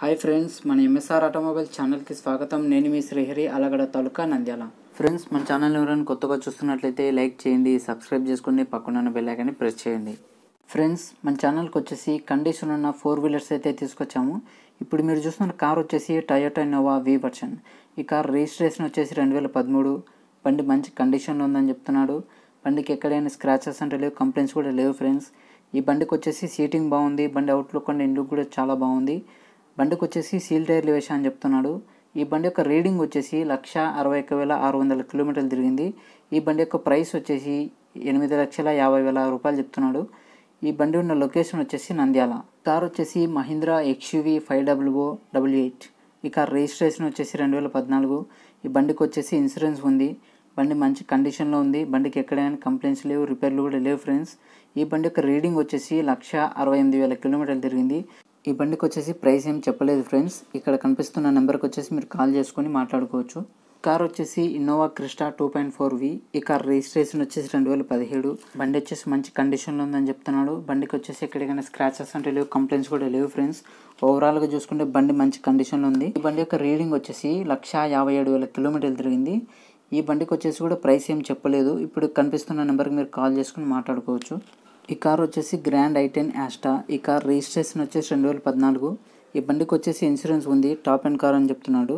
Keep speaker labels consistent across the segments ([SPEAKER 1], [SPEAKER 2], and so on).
[SPEAKER 1] hi friends మన MSR automobile ఛానల్కి స్వాగతం నేను మీ శ్రీహరి అలగడ తాలూకా నంద్యాల ఫ్రెండ్స్ మన ఛానల్ ఎవరైనా కొత్తగా చూస్తున్నట్లయితే లైక్ చేయండి సబ్స్క్రైబ్ చేసుకోండి పక్కనున్న బెల్లైకాన్ని ప్రెస్ చేయండి ఫ్రెండ్స్ మన ఛానల్కి వచ్చేసి కండిషన్ ఉన్న ఫోర్ వీలర్స్ అయితే తీసుకొచ్చాము ఇప్పుడు మీరు చూస్తున్న కార్ వచ్చేసి టయోటా నోవా వి వర్షన్ ఈ కార్ రిజిస్ట్రేషన్ వచ్చేసి రెండు వేల పదమూడు బండి మంచి కండిషన్లో ఉందని చెప్తున్నాడు బండికి ఎక్కడైనా స్క్రాచెస్ అంటే లేవు కంప్లైంట్స్ కూడా లేవు ఫ్రెండ్స్ ఈ బండికి వచ్చేసి సీటింగ్ బాగుంది బండి అవుట్లుక్ అండ్ ఇండ్లుక్ కూడా చాలా బాగుంది బండికి వచ్చేసి సీల్ టైర్లు వేసా అని చెప్తున్నాడు ఈ బండి యొక్క రీడింగ్ వచ్చేసి లక్ష అరవై ఒక్క వేల ఆరు వందల కిలోమీటర్లు తిరిగింది ఈ బండి యొక్క ప్రైస్ వచ్చేసి ఎనిమిది లక్షల యాభై వేల రూపాయలు చెప్తున్నాడు ఈ బండి ఉన్న లొకేషన్ వచ్చేసి నంద్యాల కార్ వచ్చేసి Mahindra XUV five W W eight ఈ కార్ రిజిస్ట్రేషన్ వచ్చేసి రెండు వేల పద్నాలుగు ఈ బండికి వచ్చేసి ఇన్సూరెన్స్ ఉంది బండి మంచి కండిషన్లో ఉంది బండికి ఎక్కడైనా కంప్లైంట్స్ లేవు రిపేర్లు కూడా లేవు ఫ్రెండ్స్ ఈ బండి యొక్క రీడింగ్ వచ్చేసి లక్ష అరవై ఎనిమిది వేల కిలోమీటర్లు తిరిగింది ఈ బండికి వచ్చేసి ప్రైస్ ఏం చెప్పలేదు ఫ్రెండ్స్ ఇక్కడ కనిపిస్తున్న నెంబర్కి వచ్చేసి మీరు కాల్ చేసుకొని మాట్లాడుకోవచ్చు కార్ వచ్చేసి Innova Crysta two point four V ఈ కార్ రిజిస్ట్రేషన్ వచ్చేసి రెండు వేల పదిహేడు బండి వచ్చేసి మంచి కండిషన్లో ఉందని చెప్తున్నాడు బండికి వచ్చేసి ఎక్కడికైనా స్క్రాచెస్ అంటే లేవు కంప్లైంట్స్ కూడా లేవు ఫ్రెండ్స్ ఓవరాల్గా చూసుకుంటే బండి మంచి కండిషన్లో ఉంది ఈ బండి యొక్క రీడింగ్ వచ్చేసి లక్ష యాభై ఏడు వేల కిలోమీటర్లు తిరిగింది ఈ బండికి వచ్చేసి కూడా ప్రైస్ ఏం చెప్పలేదు ఇప్పుడు కనిపిస్తున్న నెంబర్కి మీరు కాల్ చేసుకుని మాట్లాడుకోవచ్చు ఈ కార్ వచ్చేసి గ్రాండ్ ఐటెన్ యాస్టా ఈ కార్ రిజిస్ట్రేషన్ వచ్చేసి రెండు వేల పద్నాలుగు ఈ బండికి వచ్చేసి ఇన్సూరెన్స్ ఉంది టాప్ అండ్ కార్ అని చెప్తున్నాడు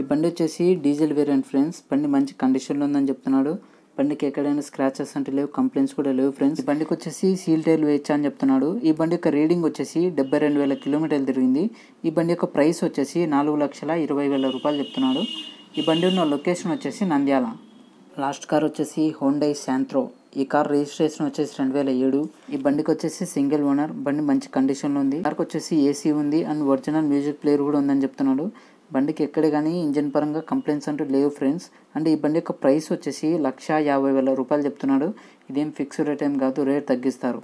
[SPEAKER 1] ఈ బండి వచ్చేసి డీజిల్ వేరియంట్ ఫ్రెండ్స్ బండి మంచి కండిషన్లో ఉందని చెప్తున్నాడు బండికి ఎక్కడైనా స్క్రాచెస్ అంటే లేవు కంప్లైంట్స్ కూడా లేవు ఫ్రెండ్స్ ఈ బండికి వచ్చేసి సీల్ టైర్లు వేయచ్చా అని చెప్తున్నాడు ఈ బండి యొక్క రీడింగ్ వచ్చేసి డెబ్బై రెండు వేల కిలోమీటర్లు తిరిగింది ఈ బండి యొక్క ప్రైస్ వచ్చేసి నాలుగు లక్షల ఇరవై వేల రూపాయలు చెప్తున్నాడు ఈ బండి ఉన్న లొకేషన్ వచ్చేసి నంద్యాల లాస్ట్ కార్ వచ్చేసి హోండై శాంత్రో ఈ కార్ రిజిస్ట్రేషన్ వచ్చేసి రెండు వేల ఏడు ఈ బండికి వచ్చేసి సింగిల్ ఓనర్ బండి మంచి కండిషన్లో ఉంది కార్కి వచ్చేసి ఏసీ ఉంది అండ్ ఒరిజినల్ మ్యూజిక్ ప్లేయర్ కూడా ఉందని చెప్తున్నాడు బండికి ఎక్కడ కానీ ఇంజిన్ పరంగా కంప్లైంట్స్ అంటూ లేవు ఫ్రెండ్స్ అండ్ ఈ బండి యొక్క ప్రైస్ వచ్చేసి లక్ష యాభై వేల రూపాయలు చెప్తున్నాడు ఇదేం ఫిక్స్డ్ రేట్ ఏం కాదు రేట్ తగ్గిస్తారు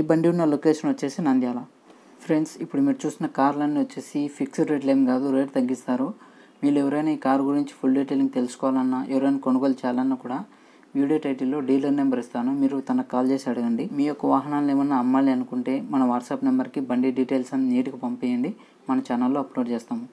[SPEAKER 1] ఈ బండి ఉన్న లొకేషన్ వచ్చేసి నంద్యాల ఫ్రెండ్స్ ఇప్పుడు మీరు చూసిన కార్లన్నీ వచ్చేసి ఫిక్స్డ్ రేట్లు ఏం కాదు రేట్ తగ్గిస్తారు మీరు ఎవరైనా ఈ కార్ గురించి ఫుల్ డీటెయిలింగ్ తెలుసుకోవాలన్నా ఎవరైనా కొనుగోలు చేయాలన్నా కూడా వీడియో టైటిల్లో డీలర్ నెంబర్ ఇస్తాను మీరు తనకు కాల్ చేసి అడగండి మీ యొక్క వాహనాలను ఏమన్నా అమ్మాలి అనుకుంటే మన వాట్సాప్ నెంబర్కి బండి డీటెయిల్స్ అన్ని నీట్గా పంపేయండి మన ఛానల్లో అప్లోడ్ చేస్తాము